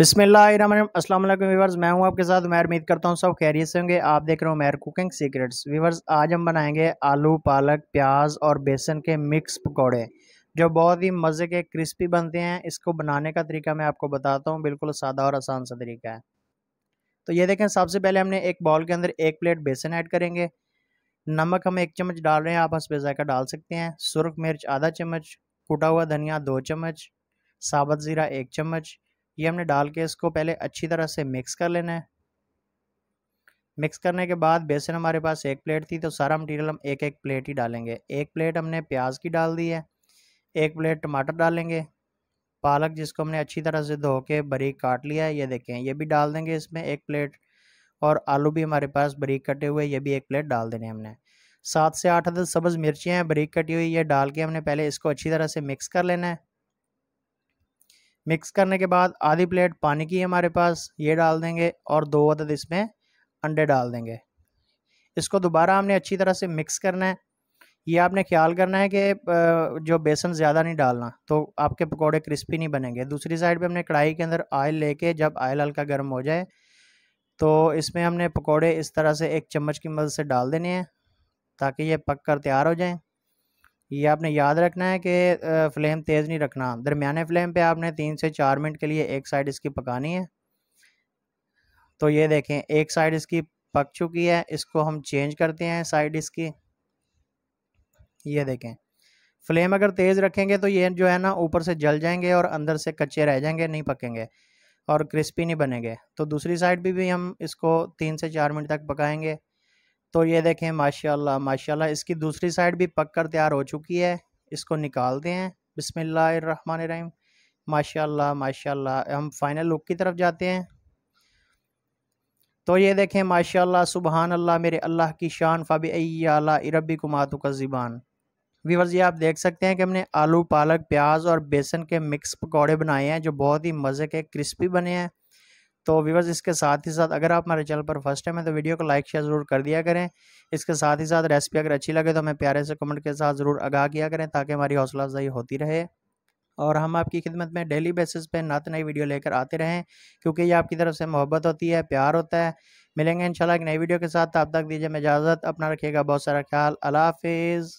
अस्सलाम वालेकुम वीवर्स मैं हूं आपके साथ मैं उम्मीद करता हूं सब खैरियत से होंगे आप देख रहे हो मैर कुकिंग सीक्रेट्स वीवर्स आज हम बनाएंगे आलू पालक प्याज और बेसन के मिक्स पकौड़े जो बहुत ही मज़े के क्रिस्पी बनते हैं इसको बनाने का तरीका मैं आपको बताता हूँ बिल्कुल सादा और आसान सा तरीका है तो ये देखें सबसे पहले हमने एक बॉल के अंदर एक प्लेट बेसन ऐड करेंगे नमक हम एक चम्मच डाल रहे हैं आप हंसपे जायका डाल सकते हैं सुरख मिर्च आधा चम्मच कूटा हुआ धनिया दो चम्मच साबत ज़ीरा एक चम्मच ये हमने डाल के इसको पहले अच्छी तरह से मिक्स कर लेना है मिक्स करने के बाद बेसन हमारे पास एक प्लेट थी तो सारा मटेरियल हम एक एक प्लेट ही डालेंगे एक प्लेट हमने प्याज की डाल दी है एक प्लेट टमाटर डालेंगे पालक जिसको हमने अच्छी तरह से धो के बरीक काट लिया है ये देखें ये भी डाल देंगे इसमें एक प्लेट और आलू भी हमारे पास बरीक कटे हुए ये भी एक प्लेट डाल देने हमने सात से आठ अदद सब्ज़ मिर्चियाँ हैं बरीक कटी हुई ये डाल के हमने पहले इसको अच्छी तरह से मिक्स कर लेना है मिक्स करने के बाद आधी प्लेट पानी की हमारे पास ये डाल देंगे और दो अदद इसमें अंडे डाल देंगे इसको दोबारा हमने अच्छी तरह से मिक्स करना है ये आपने ख्याल करना है कि जो बेसन ज़्यादा नहीं डालना तो आपके पकोड़े क्रिस्पी नहीं बनेंगे दूसरी साइड पे हमने कढ़ाई के अंदर आयल लेके जब आयल हल्का गर्म हो जाए तो इसमें हमने पकोड़े इस तरह से एक चम्मच की मदद से डाल देने हैं ताकि ये पक कर तैयार हो जाएं ये आपने याद रखना है कि फ्लेम तेज़ नहीं रखना दरमियाने फ्लेम पे आपने तीन से चार मिनट के लिए एक साइड इसकी पकानी है तो ये देखें एक साइड इसकी पक चुकी है इसको हम चेंज करते हैं साइड इसकी ये देखें फ्लेम अगर तेज़ रखेंगे तो ये जो है ना ऊपर से जल जाएंगे और अंदर से कच्चे रह जाएंगे नहीं पकेंगे और क्रिस्पी नहीं बनेंगे तो दूसरी साइड भी भी हम इसको तीन से चार मिनट तक पकाएंगे तो ये देखें माशाल्लाह माशाल्लाह इसकी दूसरी साइड भी पककर तैयार हो चुकी है इसको निकाल दें बिसमीम माशाल्लाह माशाल्लाह हम फाइनल लुक की तरफ जाते हैं तो ये देखें माशाल्लाह सुबहान अल्लाह मेरे अल्लाह की शान फाबी अला इरबी कुमातु का ज़िबान वीवर्स ये आप देख सकते हैं कि हमने आलू पालक प्याज और बेसन के मिक्स पकौड़े बनाए हैं जो बहुत ही मज़े के क्रिस्पी बने हैं तो व्यूवर्स इसके साथ ही साथ अगर आप हमारे चैनल पर फर्स्ट टाइम है तो वीडियो को लाइक शेयर जरूर कर दिया करें इसके साथ ही साथ रेसिपी अगर अच्छी लगे तो हमें प्यारे से कमेंट के साथ ज़रूर आगाह किया करें ताकि हमारी हौसला अफजाई होती रहे और हम आपकी खिदमत में डेली बेसिस पे नात नई वीडियो लेकर आते रहें क्योंकि ये आपकी तरफ से मोहब्बत होती है प्यार होता है मिलेंगे इंशाल्लाह एक नई वीडियो के साथ तब तक दीजिए मैं इजाज़त अपना रखिएगा बहुत सारा ख्याल अला हाफिज़